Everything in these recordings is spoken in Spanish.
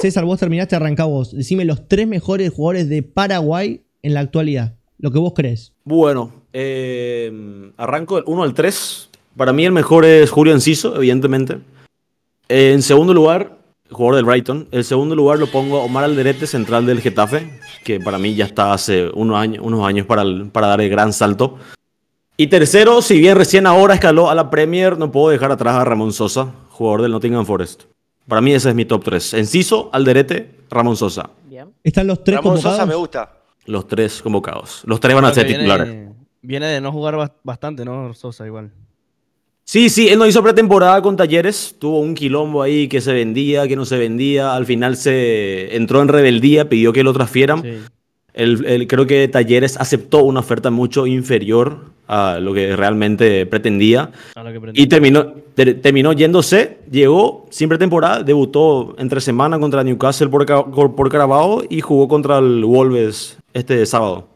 César, vos terminaste, arrancá vos. Decime los tres mejores jugadores de Paraguay en la actualidad. Lo que vos crees. Bueno, eh, arranco del 1 al 3. Para mí el mejor es Julio Enciso, evidentemente. En segundo lugar, jugador del Brighton. En segundo lugar lo pongo a Omar Alderete, central del Getafe, que para mí ya está hace unos años, para, para dar el gran salto. Y tercero, si bien recién ahora escaló a la Premier, no puedo dejar atrás a Ramón Sosa, jugador del Nottingham Forest. Para mí ese es mi top 3. Enciso, Alderete, Ramón Sosa. Están los tres Ramón Sosa me gusta. Los tres convocados. Los tres van a ser titulares. Viene de no jugar bastante, ¿no? Sosa igual. Sí, sí, él no hizo pretemporada con Talleres, tuvo un quilombo ahí que se vendía, que no se vendía, al final se entró en rebeldía, pidió que lo transfieran. Sí el, creo que Talleres aceptó una oferta mucho inferior a lo que realmente pretendía. y terminó, terminó yéndose, llegó siempre temporada debutó entre semana contra Newcastle por, por Carabao y jugó contra el Wolves este sábado.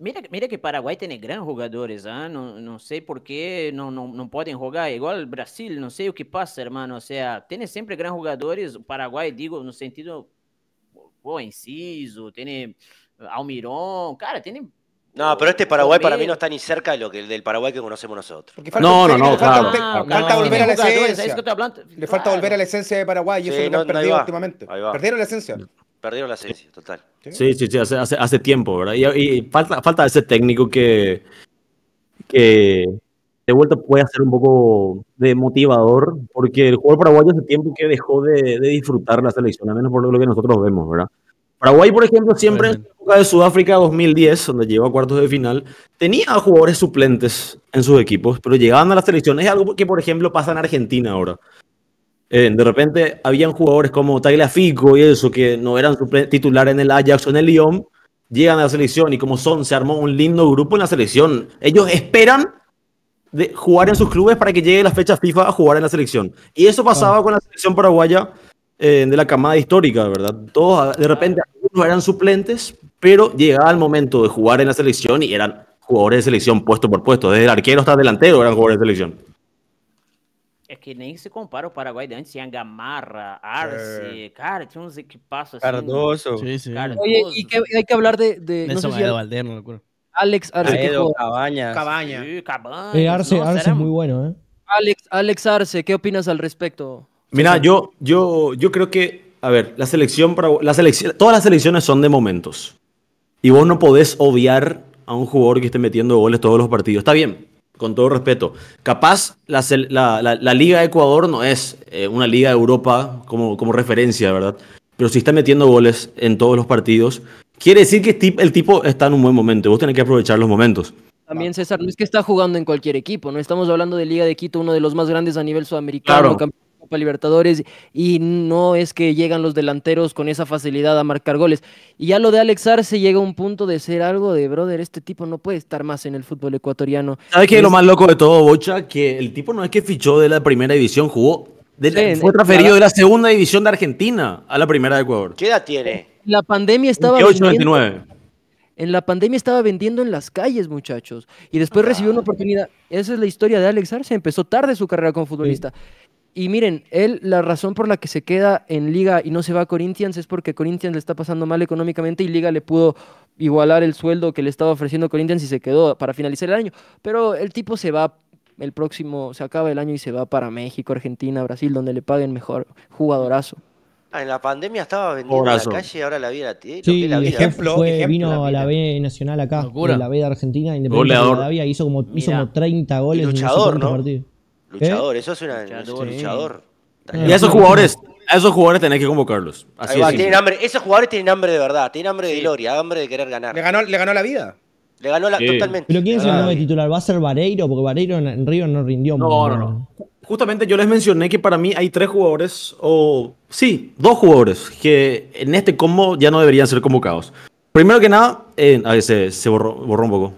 Mira, mira que Paraguay tiene grandes jugadores, ah no, sé por qué no, no, no, pueden jugar igual Brasil, no sé qué pasa, hermano. O sea, tiene siempre grandes jugadores. Paraguay, digo, en un sentido, pô, Inciso, tiene Almirón, cara, tienen no, pero este Paraguay para mí no está ni cerca de lo que del Paraguay que conocemos nosotros. no, no, no, claro. falta volver a la esencia. Le falta volver a la esencia de Paraguay y eso eso lo que han perdido últimamente. Perdieron la esencia. Perdieron la esencia, total. Sí, sí, sí, hace, tiempo, ¿verdad? Y, falta, falta ese técnico que, que de vuelta puede hacer un poco de motivador, porque el jugador paraguayo hace tiempo que dejó de, disfrutar la selección, al menos por lo que nosotros vemos, ¿verdad? Paraguay, por ejemplo, siempre de Sudáfrica 2010, donde llegó a cuartos de final, tenía jugadores suplentes en sus equipos, pero llegaban a la selección. Es algo que, por ejemplo, pasa en Argentina ahora. Eh, de repente habían jugadores como Fico y eso, que no eran titulares en el Ajax o en el Lyon, llegan a la selección y como son, se armó un lindo grupo en la selección. Ellos esperan de jugar en sus clubes para que llegue la fecha FIFA a jugar en la selección. Y eso pasaba ah. con la selección paraguaya eh, de la camada histórica, ¿verdad? Todos de repente algunos eran suplentes, pero llegaba el momento de jugar en la selección y eran jugadores de selección puesto por puesto, desde el arquero hasta el delantero eran jugadores de selección. Es que ni se compara Paraguay Paraguay de antes. sean Gamarra, Arce, eh. sí. cara, tiene Cardoso. Sí, sí. Oye, y hay que hablar de... de no sé si Alex Arce. Aedo, Cabañas. Cabaña. Sí, Cabañas. Eh, Arce, es Arce muy bueno, ¿eh? Alex, Alex Arce, ¿qué opinas al respecto? Mira, yo, yo, yo creo que, a ver, la selección, para, la selección, todas las selecciones son de momentos. Y vos no podés obviar a un jugador que esté metiendo goles todos los partidos. Está bien, con todo respeto. Capaz la, Liga de Ecuador no es eh, una Liga de Europa como, como referencia, ¿verdad? Pero si está metiendo goles en todos los partidos, quiere decir que el tipo está en un buen momento. Vos tenés que aprovechar los momentos. También César, no es que está jugando en cualquier equipo, no estamos hablando de Liga de Quito, uno de los más grandes a nivel sudamericano, para Libertadores y no es que llegan los delanteros con esa facilidad a marcar goles. Y ya lo de Alex Arce llega a un punto de ser algo de, brother, este tipo no puede estar más en el fútbol ecuatoriano. ¿Sabes qué es lo más loco de todo, Bocha? Que el tipo no es que fichó de la primera división, jugó, de la, fue transferido de la segunda división de Argentina a la primera de Ecuador. ¿Qué edad tiene? La pandemia estaba... En la pandemia estaba vendiendo en las calles, muchachos. Y después recibió una oportunidad. Esa es la historia de Alex Arce. Empezó tarde su carrera como futbolista. Y miren, él, la razón por la que se queda en Liga y no se va a Corinthians es porque Corinthians le está pasando mal económicamente y Liga le pudo igualar el sueldo que le estaba ofreciendo Corinthians y se quedó para finalizar el año. Pero el tipo se va el próximo, se acaba el año y se va para México, Argentina, Brasil, donde le paguen mejor jugadorazo. Ah, en la pandemia estaba vendiendo en la calle, ahora la vi la tía. Sí, la Ejemplo, vino a la B Nacional acá, a la B de Argentina, independiente de hizo como, hizo como 30 goles. luchador, en ¿no? Partido. ¿Eh? Luchador, eso es una, luchador. Y a esos jugadores, a esos jugadores tenés que convocarlos. esos jugadores tienen hambre de verdad, tienen hambre de gloria, hambre de querer ganar. ¿Le ganó, la vida? Le ganó totalmente. ¿Pero quién es el nuevo titular? ¿Va a ser Vareiro? Porque Vareiro en, Río no rindió No, no, no. Justamente yo les mencioné que para mí hay tres jugadores, o sí, dos jugadores, que en este combo ya no deberían ser convocados. Primero que nada, eh, a se, borró, un poco.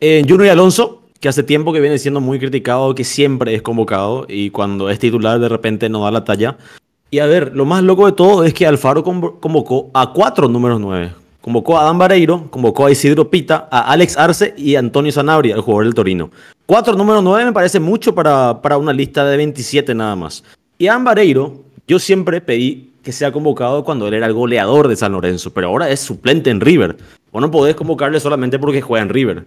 Eh, Juno y Alonso, que hace tiempo que viene siendo muy criticado, que siempre es convocado y cuando es titular de repente no da la talla. Y a ver, lo más loco de todo es que Alfaro convocó a cuatro números nueve. Convocó a Dan Vareiro, convocó a Isidro Pita, a Alex Arce y a Antonio Sanabria, el jugador del Torino. Cuatro números nueve me parece mucho para, una lista de 27 nada más. Y a Dan Vareiro, yo siempre pedí que sea convocado cuando él era el goleador de San Lorenzo, pero ahora es suplente en River. O no podés convocarle solamente porque juega en River.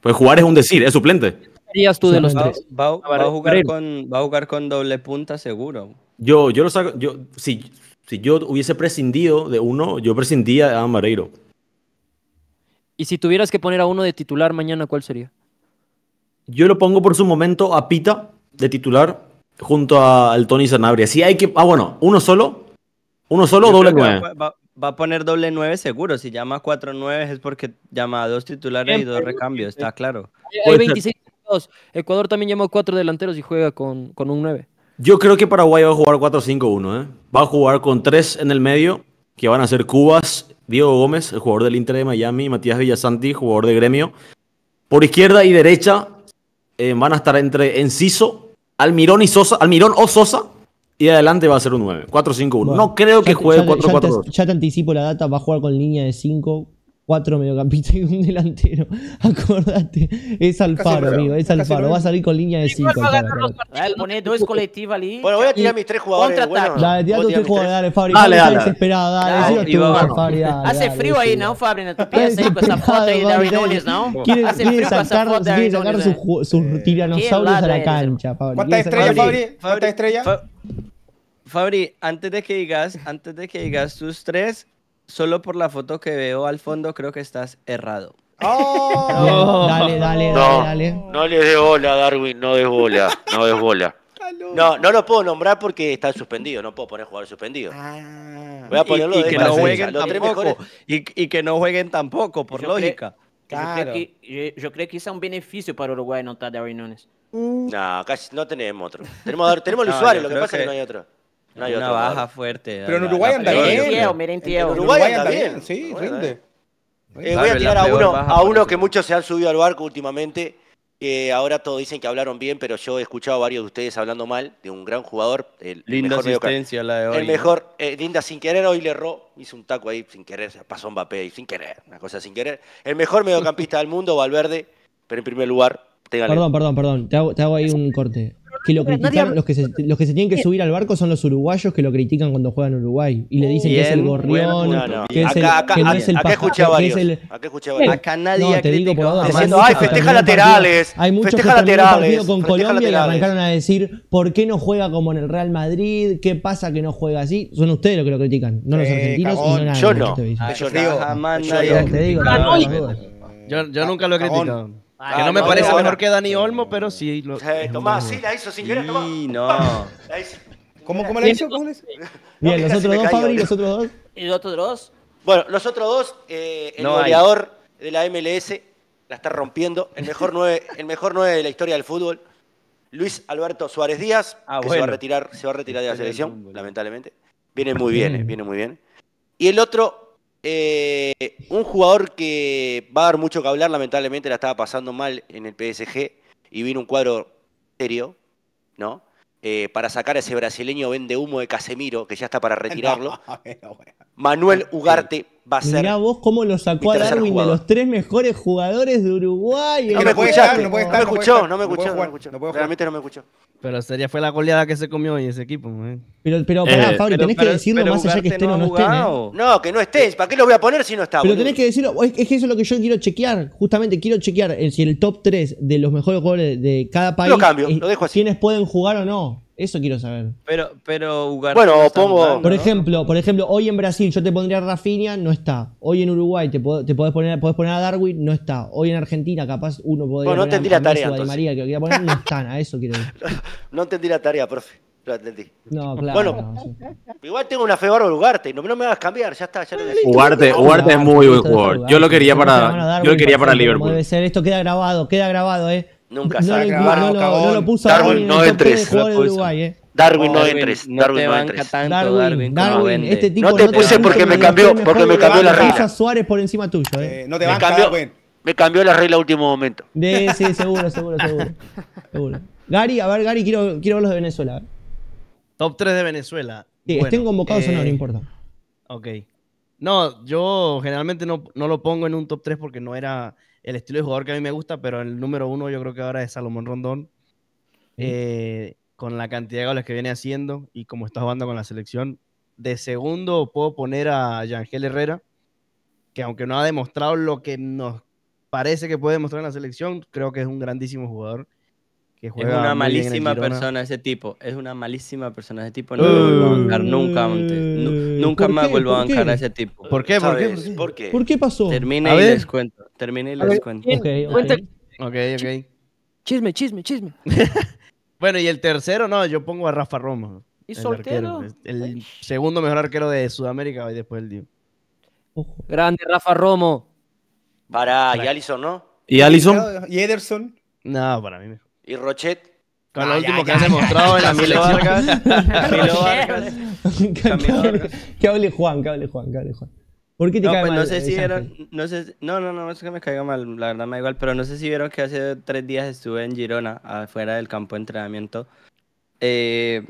Pues jugar es un decir, es suplente. ¿Qué tú de los tres? Va, a jugar con, doble punta seguro. Yo, yo lo saco. Yo, si, si yo hubiese prescindido de uno, yo prescindía de Adam Y si tuvieras que poner a uno de titular mañana, ¿cuál sería? Yo lo pongo por su momento a Pita de titular junto al Tony Zanabria. Si hay que. Ah, bueno, uno solo. Uno solo, o doble nueve va a poner doble 9 seguro. Si llama 4 9 es porque llama a dos titulares y dos recambios, está claro. Hay 26 Ecuador también llama cuatro delanteros y juega con, un 9. Yo creo que Paraguay va a jugar 4-5-1. 1 ¿eh? Va a jugar con tres en el medio, que van a ser Cubas, Diego Gómez, el jugador del Inter de Miami, Matías Villasanti, jugador de gremio. Por izquierda y derecha eh, van a estar entre Enciso, Almirón, y Sosa, Almirón o Sosa y adelante va a ser un 9. 4-5-1. no creo que juegue 4-4-2. Ya, ya, te anticipo la data, va a jugar con línea de 5 cuatro mediocampistas y un delantero. Acordate, es al faro, amigo, es al faro. Va a salir con línea de cinco. Va a poné dos colectivos ali. Bueno, voy a tirar mis tres jugadores. dale, tirá tus tres jugadores, dale, Fabri. Dale, dale. desesperada, dale. dale, Fabri, Hace frío ahí, ¿no, Fabri? En tu pieza ahí con esa foto ahí de Aaron Nunes, ¿no? Quiere sacar, quiere sacar sus ¿eh? eh, tiranosaurios a la cancha, Fabri. ¿Cuántas estrellas, Fabri? ¿Cuántas estrellas? Fabri, antes de que digas, antes de que digas tus tres, solo por la foto que veo al fondo creo que estás errado. ¡Oh! Dale, dale, dale, no, dale. No le des bola, Darwin, no des bola, no des bola. No, no lo puedo nombrar porque está suspendido, no puedo poner jugador suspendido. Ah. Voy a ponerlo y, de que no jueguen tampoco, y, que no jueguen tampoco, por lógica. Claro. Yo, creo que, es un beneficio para Uruguay uh. no estar Darwin Nunes. No, casi no tenemos otro. Tenemos, tenemos el usuario, lo que pasa es que no hay otro una baja fuerte. Pero en Uruguay anda bien. En Uruguay anda bien, sí, eh, voy a tirar a uno, que muchos se han subido al barco últimamente. ahora todos dicen que hablaron bien, pero yo he escuchado a varios de ustedes hablando mal de un gran jugador. El linda asistencia la de hoy. El mejor, eh, linda sin querer, hoy le erró, hizo un taco ahí sin querer, pasó Mbappé ahí sin querer, una cosa sin querer. El mejor mediocampista del mundo, Valverde, pero en primer lugar, Perdón, perdón, perdón, te hago ahí un corte que lo critican, los, que se, los que se tienen que eh. subir al barco son los uruguayos que lo critican cuando juegan Uruguay y le dicen que es el gorrión, que es el acá, que es el escuché que es el, acá nadie no, te diciendo, ay, festeja laterales, hay muchos festeja que laterales, partido con Colombia laterales. y arrancaron a decir, ¿por qué no juega como en el Real Madrid? ¿Qué pasa que no juega así? Son ustedes los que lo critican, no los eh, argentinos y Yo no. yo nunca lo he criticado que no me parece mejor que Dani Olmo, pero sí. Tomás, sí, la hizo sin Tomás. Sí, no. ¿Cómo, ¿Cómo, la hizo? los otros dos, Fabri, los otros dos. ¿Y los otros dos? Bueno, los otros dos, eh, el goleador de la MLS, la está rompiendo, el mejor nueve de la historia del fútbol, Luis Alberto Suárez Díaz, ah, que se, va a retirar, de la selección, lamentablemente. Viene muy bien, eh, mm. viene muy bien. Y el otro, eh, un jugador que va a dar mucho que hablar, lamentablemente la estaba pasando mal en el PSG y vino un cuadro serio, ¿no? Eh, para sacar a ese brasileño vende humo de Casemiro, que ya está para retirarlo. Manuel Ugarte Mira vos cómo lo sacó a Darwin de los tres mejores jugadores de Uruguay. No me, escuchaste, no, puede estar, me escuchó, no me escuchó, no me escuchó. Realmente no me escuchó. Pero sería fue la goleada que se comió hoy ese equipo. Eh. Pero, pero eh, pará, Fabri, tenés que decirlo más allá que esté o no esté. ¿eh? No, que no estés. ¿Para qué lo voy a poner si no está? Pero tenés que decirlo. Es, que eso es lo que yo quiero chequear. Justamente quiero chequear si el top 3 de los mejores jugadores de cada país. Lo cambio, lo dejo así. ¿Quiénes pueden jugar o no? Eso quiero saber. Pero, pero Ugarte Bueno, pongo. Por ejemplo, por ejemplo, hoy en Brasil yo te pondría a Rafinha, no está. Hoy en Uruguay te, te podés, poner, podés poner a Darwin, no está. Hoy en Argentina, capaz uno podría. Bueno, no entendí la tarea. Entonces. no están, a eso quiero no entendí la tarea, profe. Lo entendí. No, claro. Bueno, igual tengo una fe para Ugarte, no, no, me a cambiar, ya está, ya lo Ugarte, es muy buen jugador. Yo lo quería para, yo lo quería para Liverpool. Debe ser, esto queda grabado, queda grabado, eh. Nunca no, saca. no, lo puso Darwin, no eh. Darwin no Darwin no entres. Darwin, Darwin, este tipo no te puse porque me cambió, porque me cambió la regla. Suárez por encima tuyo, eh. eh no te Me cambió la regla al último momento. sí, seguro, seguro, seguro, Gary, a ver, Gary, quiero, quiero ver los de Venezuela. Top 3 de Venezuela. Sí, estén convocados o no, no eh, importa. Ok. No, yo generalmente no, lo pongo en un top 3 porque no era el estilo de jugador que a mí me gusta, pero el número uno yo creo que ahora es Salomón Rondón. Eh, con la cantidad de goles que viene haciendo y como está jugando con la selección. De segundo puedo poner a Yangel Herrera, que aunque no ha demostrado lo que nos parece que puede demostrar en la selección, creo que es un grandísimo jugador es una malísima persona ese tipo. Es una malísima persona ese tipo. No vuelvo a uh. bancar nunca nunca más vuelvo a bancar a ese tipo. ¿Por qué? ¿Por qué? ¿Por qué? pasó? Termina y les cuento. Termina y les Chisme, chisme, chisme. bueno, y el tercero, no, yo pongo a Rafa Romo. ¿Y soltero? Pues, el segundo mejor arquero de Sudamérica hoy después el Grande Rafa Romo. Para, y Allison, ¿no? ¿Y Alison ¿Y Ederson? No, para mí mejor y Rochet. Con ah, lo último que has demostrado en la selección. Que hable Juan, que hable Juan, que hable Juan. ¿Por qué te no, pues mal, No sé si vieron, no, sé, no, no, no, es que me caiga mal, la verdad me da igual, pero no sé si vieron que hace tres días estuve en Girona, afuera del campo de entrenamiento. Eh,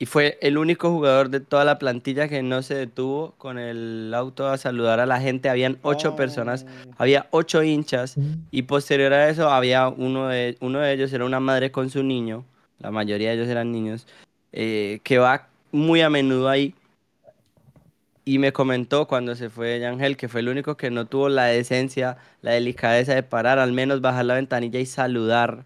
y fue el único jugador de toda la plantilla que no se detuvo con el auto a saludar a la gente. Habían ocho oh. personas, había ocho hinchas y posterior a eso había uno de, uno de ellos, era una madre con su niño, la mayoría de ellos eran niños, eh, que va muy a menudo ahí. Y me comentó cuando se fue Ángel que fue el único que no tuvo la decencia, la delicadeza de parar, al menos bajar la ventanilla y saludar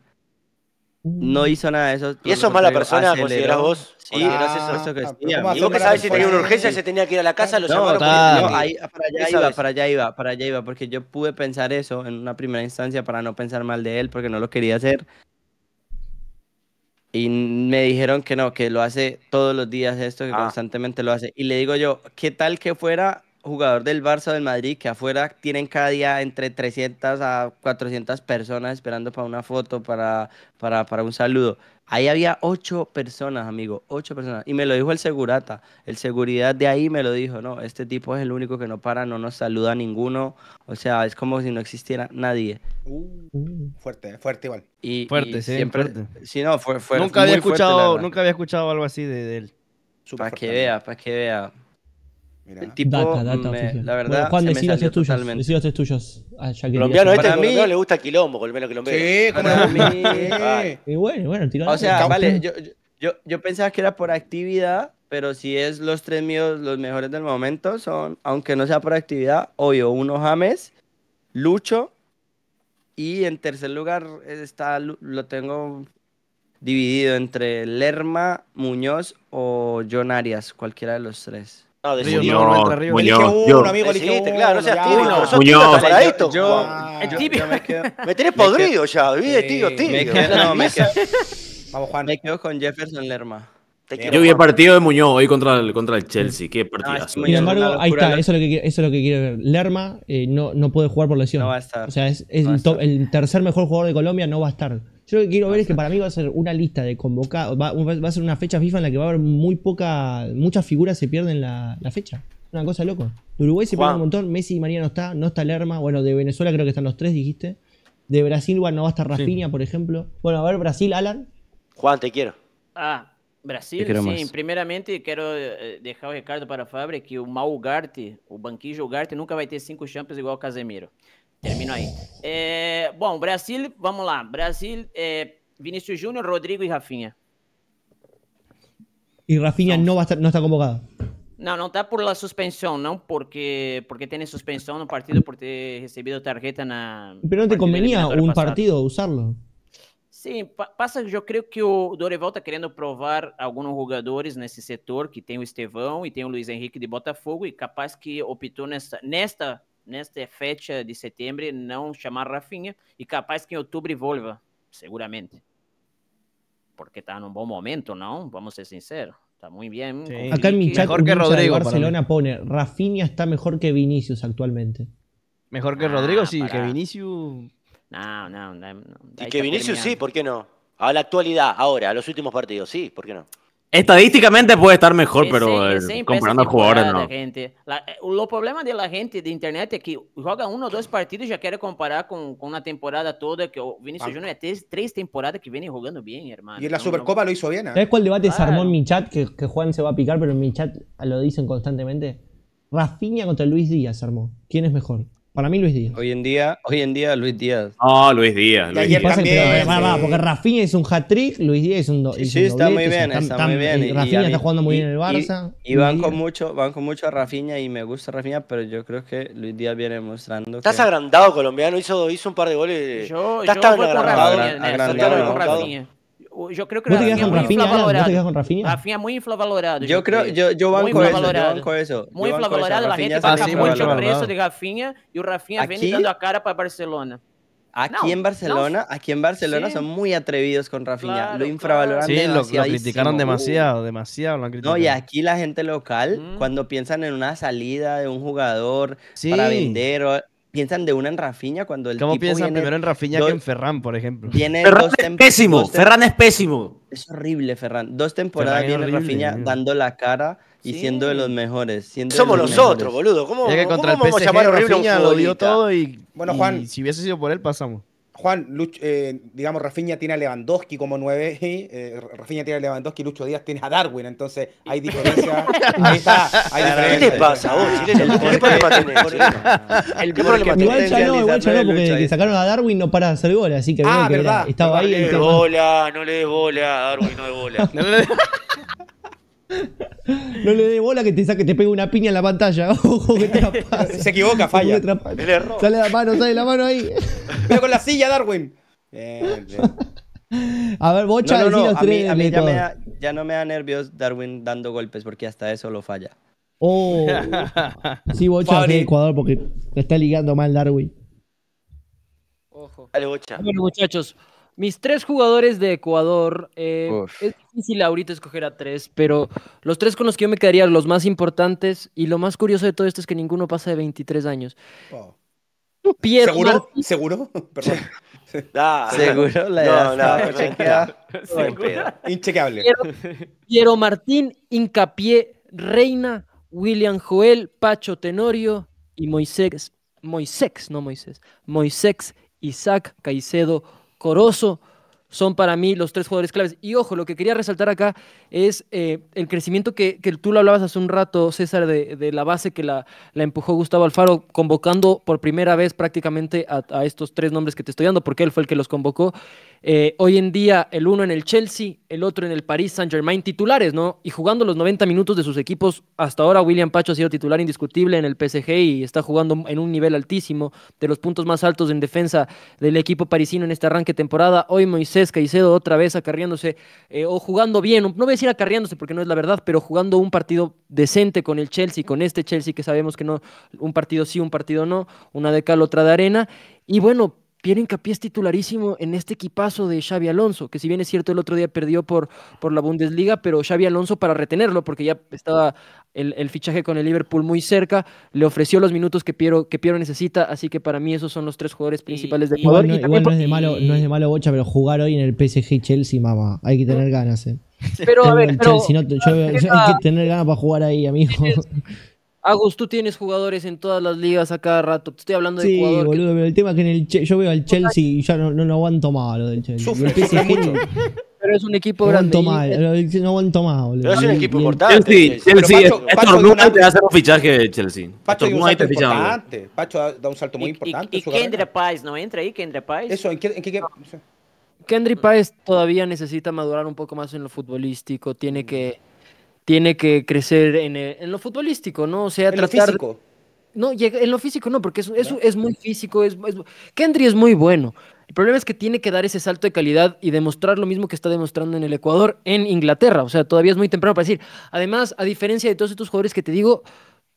no mm. hizo nada de eso. ¿Y eso es mala persona, consideras vos? Sí, ah, es eso. que ah, ¿Y vos que sabés si tenía una urgencia, se tenía que ir a la casa, lo no, ah, para allá iba, para allá iba, para allá iba, porque yo pude pensar eso en una primera instancia para no pensar mal de él, porque no lo quería hacer. Y me dijeron que no, que lo hace todos los días esto, que constantemente lo hace. Y le digo yo, ¿qué tal que fuera jugador del Barça o del Madrid que afuera tienen cada día entre 300 a 400 personas esperando para una foto, para, para, un saludo. Ahí había ocho personas, amigo, ocho personas. Y me lo dijo el segurata, el seguridad de ahí me lo dijo, no, este tipo es el único que no para, no nos saluda a ninguno. O sea, es como si no existiera nadie. Uh, fuerte, eh, fuerte igual. fuerte, sí, siempre... Fuerte. no, fue, fue nunca, había escuchado, nunca había escuchado algo así de él. Para que vea, para que vea. El tipo, la verdad, Juan, decí los tuyo tuyos. Decí los tres tuyos. colombiano, este mí le gusta quilombo, colombiano, quilombo. Sí, como a mí. Y bueno, bueno, O sea, vale, yo, yo, yo pensaba que era por actividad, pero si es los tres míos los mejores del momento, son, aunque no sea por actividad, obvio, uno James, Lucho, y en tercer lugar está, lo tengo dividido entre Lerma, Muñoz o John Arias, cualquiera de los tres. No, ah, de Muñoz, no, Muñoz, uno, amigo, decidiste, claro, no seas tío, Nosotros Muñoz. Para esto. Yo, me, tienes podrido ya, vive tío, tío. Me no, me Vamos, Juan. Me quedo con Jefferson Lerma. yo vi el partido de Muñoz hoy contra el, contra el Chelsea. Qué partida. Sin embargo, ahí está. ¿eh? Eso es, lo que, eso es lo que quiero ver. Lerma eh, no, no puede jugar por lesión. No va a estar. O sea, es, es el, top, el tercer mejor jugador de Colombia. No va a estar. Yo lo que quiero ver es que para mí va a ser una lista de convocados, va, a ser una fecha FIFA en la que va a haber muy poca, muchas figuras se pierden la, fecha. Una cosa loco. De Uruguay se pierde un montón, Messi y María no está, no está Lerma, bueno, de Venezuela creo que están los tres, dijiste. De Brasil, bueno, no va a estar Rafinha, por ejemplo. Bueno, a ver, Brasil, Alan. Juan, te quiero. Ah, Brasil, sí. Primeramente, quiero eh, dejar un recado para Fabre que mau Ugarte, o Banquillo Ugarte, nunca va a tener cinco Champions igual Casemiro. Termino aí. É, bom, Brasil, vamos lá. Brasil, é, Vinícius Júnior, Rodrigo e Rafinha. e Rafinha não no, estar, está convocado. não não está por la suspensão não Porque, porque tiene suspensão no partido por ter recebido tarjeta na Mas não te convenia um partido usá-lo? Sim, passa, eu creio que o Dorival está querendo provar alguns jogadores nesse setor, que tem o Estevão e tem o Luiz Henrique de Botafogo, e capaz que optou nesta esta fecha de no llamar chamar Rafinha y capaz que en octubre vuelva, seguramente. Porque está en un buen momento, ¿no? Vamos a ser sinceros. Está muy bien. Acá en mi chat, Barcelona pone, Rafinha está mejor que Vinicius actualmente. Mejor que ah, Rodrigo, sí, que Vinicius... No, no, Y que Vinicius sí, ¿por qué no? A la actualidad, ahora, a los últimos partidos, sí, ¿por qué no? Estadísticamente puede estar mejor, pero eh, comparando jugadores no. Eh, los problema de la gente de internet es que juega uno o dos partidos y ya quiere comparar con, con, una temporada toda que oh, Vinicius ah. Junior es tres, tres, temporadas que viene jugando bien, hermano. Y en la Supercopa lo hizo bien. ¿eh? ¿Sabes cuál debate ah. se armó en mi chat? Que, que, Juan se va a picar, pero en mi chat lo dicen constantemente. Rafinha contra Luis Díaz armó. ¿Quién es mejor? Para mí Luis Díaz. Hoy en día, hoy en día Luis Díaz. Ah, Luis Díaz. Luis Díaz. también, va, porque Rafinha es un hat-trick, Luis Díaz es un, sí, está muy bien, está, muy bien. Y Rafinha está jugando muy bien en el Barça. Y, van, con mucho, van con mucho a Rafinha y me gusta Rafinha, pero yo creo que Luis Díaz viene mostrando Estás agrandado, colombiano, hizo, hizo un par de goles. Yo, Estás yo tan agrandado. Rafinha, agrandado, agrandado, agrandado yo creo que ¿No te quedas Rafinha, Rafinha. muy infravalorado. Yo, creo, yo, banco eso, banco eso. Muy infravalorado, la gente paga mucho precio de Rafinha y Rafinha viene dando a cara para Barcelona. Aquí en Barcelona, aquí en Barcelona son muy atrevidos con Rafinha. lo infravaloran claro. Sí, lo, criticaron demasiado, demasiado No, y aquí la gente local, mm. cuando piensan en una salida de un jugador para vender, piensan de una en Rafiña cuando el ¿Cómo piensan viene primero en Rafiña que en Ferran, por ejemplo? Viene Ferran es pésimo, Ferran es pésimo. Es horrible, Ferran. Dos temporadas viene Rafiña dando la cara y siendo de los mejores. Somos Somos nosotros, boludo. ¿Cómo, que contra ¿cómo el PSG, vamos a llamar Rafinha, lo dio todo y, bueno, Juan, si hubiese sido por él, pasamos. Juan, eh, digamos, Rafinha tiene a Lewandowski como 9, eh, Rafinha tiene a Lewandowski, Lucho Díaz tiene a Darwin, entonces hay diferencia. ahí está, hay ¿Qué te pasa vos, ¿Qué problema tenés? ¿Qué problema Igual ya no, igual ya no, porque sacaron a Darwin no para hacer bola, así que, ah, verdad, estaba ahí. No le des bola, no le des bola, Darwin no de bola. No le dé bola que te saque, te pegue una piña en la pantalla. Ojo que te la pasa. Se equivoca, falla. Sale la mano, sale la mano ahí. Pero con la silla, Darwin. A ver, bocha, no, no, A mí, ya, no me da nervios Darwin dando golpes porque hasta eso lo falla. Oh. Sí, Bocha Ecuador porque te está ligando mal Darwin. Ojo. Dale, Bocha. Bueno, muchachos. Mis tres jugadores de Ecuador, eh, es difícil ahorita escoger a tres, pero los tres con los que yo me quedaría, los más importantes, y lo más curioso de todo esto es que ninguno pasa de 23 años. Oh. ¿Seguro? ¿Seguro? Perdón. Seguro la No, no, Inchequeable. Piero, Martín, Incapié, Reina, William Joel, Pacho Tenorio y Moisés, Moisés, no Moisés, Moisés, Isaac Caicedo, Corozo son para mí los tres jugadores claves. Y ojo, lo que quería resaltar acá es eh, el crecimiento que, tú lo hablabas hace un rato, César, de, la base que la, la, empujó Gustavo Alfaro, convocando por primera vez prácticamente a, estos tres nombres que te estoy dando, porque él fue el que los convocó. Eh, hoy en día el uno en el Chelsea, el otro en el Paris Saint-Germain, titulares, ¿no? Y jugando los 90 minutos de sus equipos, hasta ahora William Pacho ha sido titular indiscutible en el PSG y está jugando en un nivel altísimo, de los puntos más altos en defensa del equipo parisino en este arranque de temporada. Hoy Moisés Caicedo otra vez acarriándose eh, o jugando bien, no voy a decir acarriándose porque no es la verdad, pero jugando un partido decente con el Chelsea, con este Chelsea que sabemos que no, un partido sí, un partido no, una de cal, otra de arena. Y bueno, Pierre Incapié es titularísimo en este equipazo de Xavi Alonso, que si bien es cierto el otro día perdió por, por la Bundesliga, pero Xavi Alonso para retenerlo, porque ya estaba el, fichaje con el Liverpool muy cerca, le ofreció los minutos que Piero, que Piero necesita, así que para mí esos son los tres jugadores principales de no, es de malo, bocha, pero jugar hoy en el PSG Chelsea, mamá, hay que tener ganas, eh. Pero a ver, hay que tener ganas para jugar ahí, amigo. Agus, tú tienes jugadores en todas las ligas a cada rato. Te estoy hablando de sí, jugadores. boludo, pero el tema es que en el yo veo al Chelsea y ya no, no, aguanto más lo del Chelsea. Pero es un equipo grande. No aguanto más, boludo. Pero es un equipo importante. Chelsea, Chelsea, Pacho, te va un fichaje de Chelsea. Pacho, Pacho te importante. Pacho da un salto muy importante. ¿Y, Kendra Páez no entra ahí? ¿Kendra Páez? Eso, ¿en qué...? En qué... Kendry Páez todavía necesita madurar un poco más en lo futbolístico, tiene que tiene que crecer en, en lo futbolístico, ¿no? O sea, en tratar... Lo No, en lo físico no, porque eso es, muy físico, es, Kendry es muy bueno. El problema es que tiene que dar ese salto de calidad y demostrar lo mismo que está demostrando en el Ecuador, en Inglaterra. O sea, todavía es muy temprano para decir. Además, a diferencia de todos estos jugadores que te digo,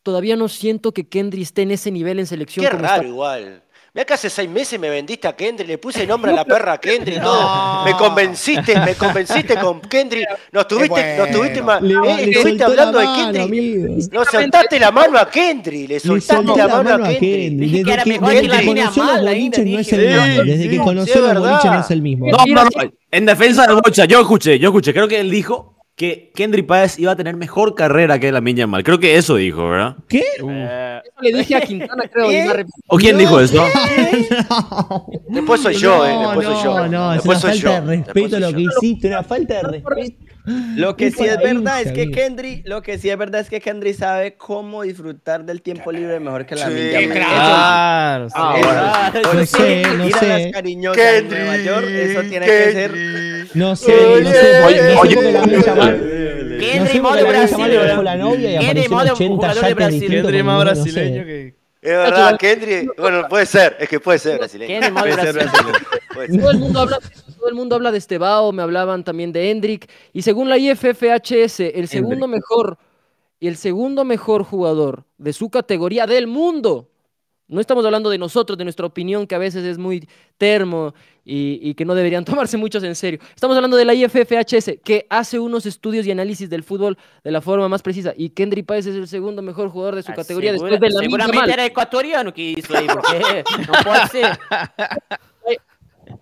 todavía no siento que Kendry esté en ese nivel en selección. Qué igual. Mirá que hace seis meses me vendiste a Kendry, le puse nombre a la perra a Kendry, y todo. Me convenciste, me convenciste con Kendry. Nos tuviste, eh, estuviste hablando de Kendry. Nos soltaste la mano a Kendry, le soltaste la, mano a Kendry. Desde que, conoció a no es el mismo. no es el mismo. No, no, En defensa de Bocha, yo escuché, yo escuché. Creo que él dijo que Kendry Páez iba a tener mejor carrera que la Minya Mal. Creo que eso dijo, ¿verdad? ¿Qué? Eh, uh. Eso le dije a Quintana, creo. ¿O quién dijo eso? Después soy yo, ¿eh? Después soy yo. No, no, Después es una falta de respeto lo que hiciste, una falta de respeto. Lo que sí es verdad es que Kendry, lo que sí es verdad es que Kendry sabe cómo disfrutar del tiempo libre mejor que la sí, mía. Claro. Eso, ah, sé, Kendry, Nueva eso tiene que ser no sé, no sé. Oye, no sé cómo la van a brasileño. novia más brasileño que... Es verdad, Kendrick, bueno, puede ser, es que puede ser brasileño. brasileño. Todo el mundo habla todo el mundo habla de Estebao, me hablaban también de Hendrick. Y según la IFFHS, el segundo mejor y el segundo mejor jugador de su categoría del mundo no estamos hablando de nosotros, de nuestra opinión, que a veces es muy termo y, que no deberían tomarse muchos en serio. Estamos hablando de la IFFHS, que hace unos estudios y análisis del fútbol de la forma más precisa. Y Kendry Páez es el segundo mejor jugador de su ah, categoría después de la Seguramente era ecuatoriano que hizo ahí, no puede ser. Eh,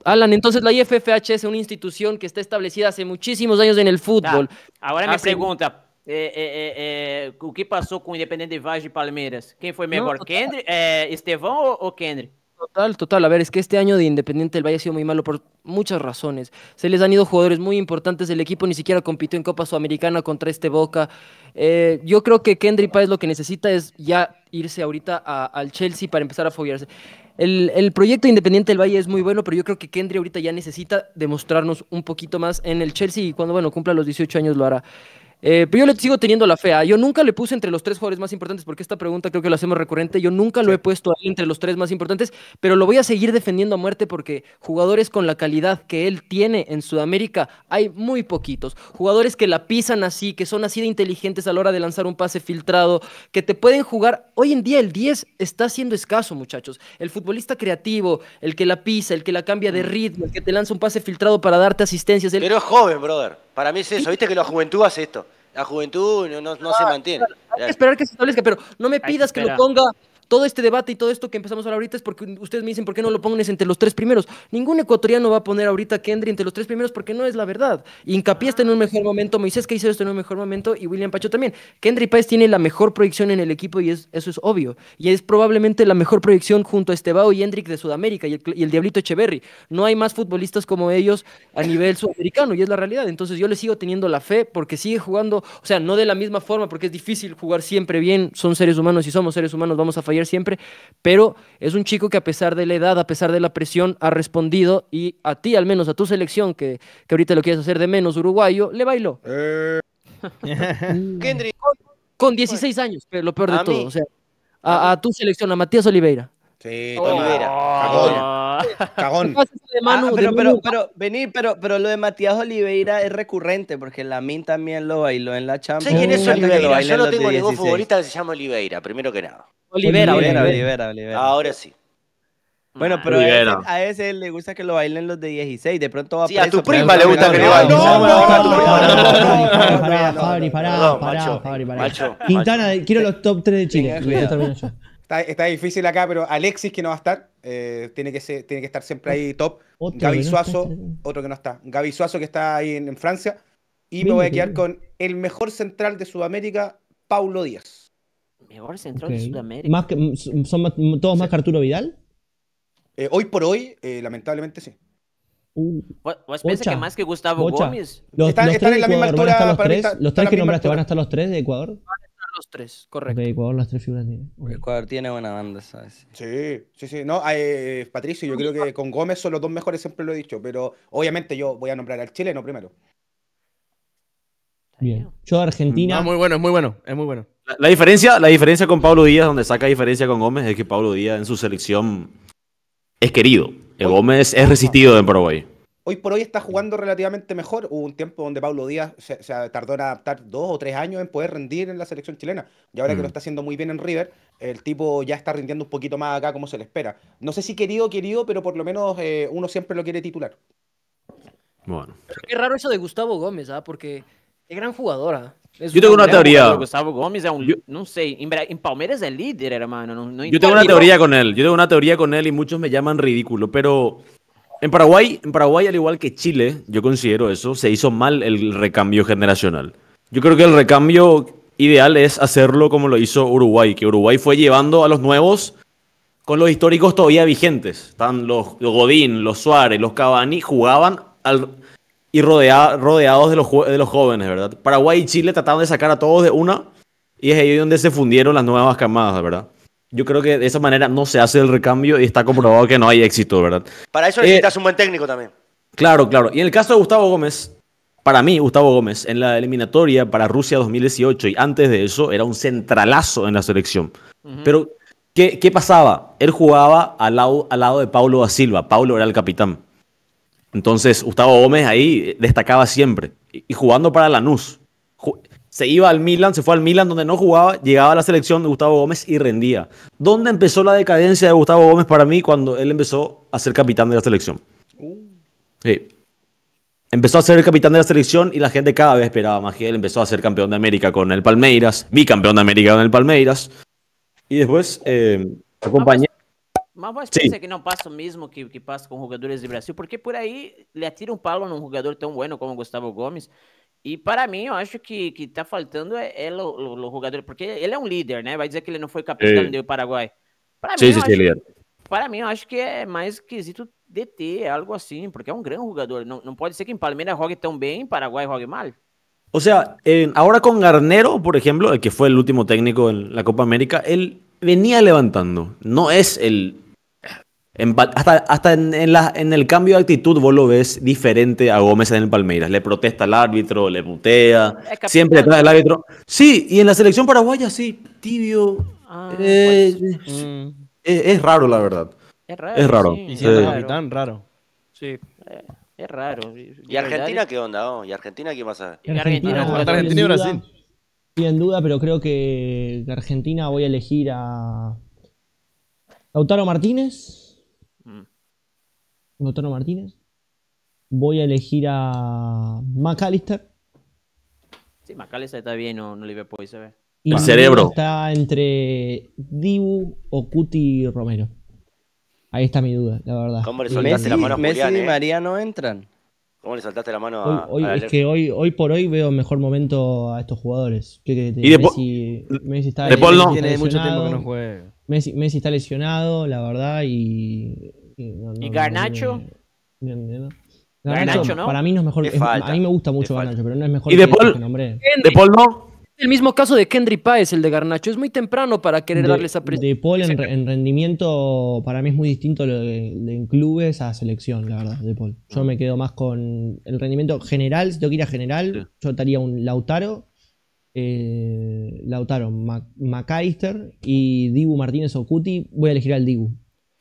Alan, entonces la IFFHS es una institución que está establecida hace muchísimos años en el fútbol. ahora me pregunta, ¿Qué pasó con Independiente que y Palmeiras? ¿Quién fue mejor? Kendry, Estevão ou, Kendry? Total, total. A ver, es que este año de Independiente del Valle ha sido muy malo por muchas razones. Se les han ido jugadores muy importantes, el equipo ni siquiera compitió en Copa Sudamericana contra este Boca. Eh, yo creo que Kendry Páez lo que necesita es ya irse ahorita al Chelsea para empezar a foguearse. El, el, proyecto Independiente del Valle es muy bueno, pero yo creo que Kendry ahorita ya necesita demostrarnos un poquito más en el Chelsea y cuando, bueno, cumpla los 18 años lo hará. Eh, pero yo le sigo teniendo la fea. ¿ah? Yo nunca le puse entre los tres jugadores más importantes, porque esta pregunta creo que la hacemos recurrente. Yo nunca lo he puesto ahí entre los tres más importantes, pero lo voy a seguir defendiendo a muerte porque jugadores con la calidad que él tiene en Sudamérica hay muy poquitos. Jugadores que la pisan así, que son así de inteligentes a la hora de lanzar un pase filtrado, que te pueden jugar. Hoy en día el 10 está siendo escaso, muchachos. El futbolista creativo, el que la pisa, el que la cambia de mm. ritmo, el que te lanza un pase filtrado para darte asistencias. El... Pero es joven, brother. Para mí es eso, viste que la juventud hace esto. La juventud no, se ah, mantiene. Hay que esperar que se establezca, pero no me pidas que lo ponga todo este debate y todo esto que empezamos a ahorita es porque ustedes me dicen, ¿por qué no lo pones entre los tres primeros? Ningún ecuatoriano va a poner ahorita a Kendry entre los tres primeros porque no es la verdad. Incapié está en un mejor momento, Moisés que hizo esto en un mejor momento y William Pacho también. Kendry Páez tiene la mejor proyección en el equipo y eso es obvio. Y es probablemente la mejor proyección junto a Estebao y Hendrick de Sudamérica y el, y el Diablito Echeverry. No hay más futbolistas como ellos a nivel sudamericano y es la realidad. Entonces yo le sigo teniendo la fe porque sigue jugando, o sea, no de la misma forma porque es difícil jugar siempre bien, son seres humanos y somos seres humanos, vamos a fallar siempre, pero es un chico que a pesar de la edad, a pesar de la presión, ha respondido y a ti, al menos a tu selección, que, ahorita lo quieres hacer de menos uruguayo, le bailó. Eh. Con, 16 años, pero lo peor de todo. a tu selección, a Matías Oliveira. Olivera. Cagón. pero, pero, pero, vení, pero, pero lo de Matías Oliveira es recurrente porque Lamin también lo bailó en la Champions. ¿Sé quién es Oliveira? Yo no tengo ningún futbolista que se llama Oliveira, primero que nada. Olivera, Olivera, Olivera. Oliveira. Ahora sí. Bueno, pero a ese, le gusta que lo bailen los de 16. De pronto va a sí, a tu prima le gusta que le bailen. No, no, no, no, Fabri, pará, pará, Fabri, pará. Quintana, quiero los top 3 de Chile. Está, difícil acá, pero Alexis que no va a estar, eh, tiene, que ser, tiene que estar siempre ahí top. Gaby Suazo, otro que no está. Gaby Suazo que está ahí en, Francia. Y me voy a quedar con el mejor central de Sudamérica, Paulo Díaz. Mejor central de Sudamérica. ¿Más que, ¿Son todos más que Arturo Vidal? Eh, hoy por hoy, eh, lamentablemente sí. Uh, pensás que más que Gustavo Gómez? están, en la misma altura. Los tres, los tres que nombraste van a estar los tres de Ecuador los tres, correcto. Ecuador las tres figuras tiene. tiene buena banda, ¿sabes? Sí, sí, sí. No, ah, eh, eh, Patricio, yo creo que con Gómez son los dos mejores, siempre lo he dicho, pero obviamente yo voy a nombrar al chileno primero. Bien. Yo Argentina. muy bueno, es muy bueno, es muy bueno. La, diferencia, la diferencia con Pablo Díaz, donde saca diferencia con Gómez, es que Pablo Díaz en su selección es querido. El Gómez es resistido en Paraguay hoy por hoy está jugando relativamente mejor. Hubo un tiempo donde Pablo Díaz se, tardó en adaptar dos o tres años en poder rendir en la selección chilena. Y ahora que lo mm. está haciendo muy bien en River, el tipo ya está rindiendo un poquito más acá como se le espera. No sé si querido o querido, pero por lo menos eh, uno siempre lo quiere titular. Bueno. qué raro eso de Gustavo Gómez, ¿ah? Porque ¿ah? es gran jugadora. yo tengo una teoría. Gustavo Gómez es un, no sé, en Palmeiras es el líder, hermano. yo tengo una teoría con él. Yo tengo una teoría con él y muchos me llaman ridículo, pero en Paraguay, en Paraguay, al igual que Chile, yo considero eso, se hizo mal el recambio generacional. Yo creo que el recambio ideal es hacerlo como lo hizo Uruguay, que Uruguay fue llevando a los nuevos con los históricos todavía vigentes. Están los, Godín, los Suárez, los Cavani, jugaban y rodeados de los, de los jóvenes, ¿verdad? Paraguay y Chile trataban de sacar a todos de una y es ahí donde se fundieron las nuevas camadas, ¿verdad? Yo creo que de esa manera no se hace el recambio y está comprobado que no hay éxito, ¿verdad? Para eso necesitas eh, un buen técnico también. Claro, claro. Y en el caso de Gustavo Gómez, para mí, Gustavo Gómez, en la eliminatoria para Rusia 2018 y antes de eso, era un centralazo en la selección. Pero, ¿qué, pasaba? Él jugaba al lado, de Paulo da Silva. Paulo era el capitán. Entonces, Gustavo Gómez ahí destacaba siempre. Y, y jugando para Lanús, se iba al Milan, se fue al Milan donde no jugaba, llegaba a la selección de Gustavo Gómez y rendía. ¿Dónde empezó la decadencia de Gustavo Gómez para mí cuando él empezó a ser capitán de la selección? Sí. Empezó a ser el capitán de la selección y la gente cada vez esperaba más que él. Empezó a ser campeón de América con el Palmeiras, campeón de América con el Palmeiras. Y después eh, acompañé. Más pensa que no pasa lo mismo que, pasa con jugadores de Brasil, porque por ahí le atira un palo un jugador tan bueno como Gustavo Gómez. Y para mí, yo acho que que está faltando é, é o, porque él es un líder, Va a decir que ele não foi capitão paraguay do Paraguai. Para mim, para mí, yo acho que é mais quesito DT, algo así. porque es un gran jugador. No, puede ser que en Palmeiras juegue tan bien, Paraguay juegue mal. O sea, ahora con Garnero, por ejemplo, el que fue el último técnico en la Copa América, él venía levantando. No es el hasta, hasta en, el cambio de actitud vos lo ves diferente a Gómez en el Palmeiras. Le protesta al árbitro, le putea, siempre detrás del árbitro. Sí, y en la selección paraguaya sí, tibio. Ah, eh, pues. eh, mm. eh, es, raro, la verdad. Es raro. Es raro. Sí. Y es raro. Sí. es raro. ¿Y, Argentina qué onda? ¿Y Argentina qué pasa? ¿Y Argentina, en duda, pero creo que Argentina voy a elegir a Lautaro Martínez. Lautaro Martínez. Voy a elegir a McAllister. Sí, McAllister está bien, no, no le voy a ve. Y el cerebro. Está entre Dibu o Cuti Romero. Ahí está mi duda, la verdad. ¿Cómo le soltaste la mano a Messi y eh? María no entran. ¿Cómo le saltaste la mano a, hoy, Es que hoy, hoy por hoy veo mejor momento a estos jugadores. ¿Qué, Messi, está lesionado, la verdad, y ¿Y Garnacho? Para mí no es mejor. a mí me gusta mucho Garnacho, pero no es mejor ¿Y de que, Paul, este ¿De Paul El mismo caso de Kendry Páez, el de Garnacho. Es muy temprano para querer darles darle esa presión. De Paul en, rendimiento, para mí es muy distinto lo de, en clubes a selección, la verdad, de Paul. Yo me quedo más con el rendimiento general. Si tengo que ir a general, yo estaría un Lautaro. Eh, Lautaro, Mac, y Dibu Martínez o Ocuti. Voy a elegir al Dibu.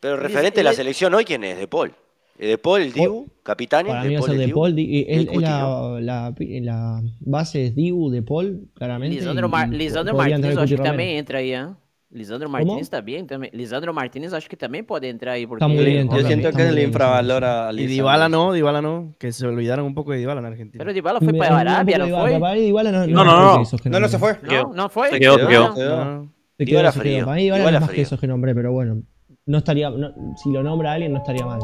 Pero referente a la selección hoy, ¿quién es? De Paul. Eh, de Paul, Dibu, capitán. Para mí va a ser De Paul. Es, la, la, la, base es Dibu, De Paul, claramente. Lisandro, Martínez también entra ahí, ¿eh? Lisandro Martínez también. Lisandro Martínez acho que también puede entrar ahí. Porque... Yo siento que el infravalora a Lisandro. Y Dybala no, Dybala no. Que se olvidaron un poco de Dybala en Argentina. Pero Dybala fue para Arabia, ¿no fue? no, no, no, no, no, se fue. No, fue. Se quedó, se quedó. Se quedó, Dybala frío. es más que esos que nombré, pero bueno no estaría, si lo nombra alguien no estaría mal.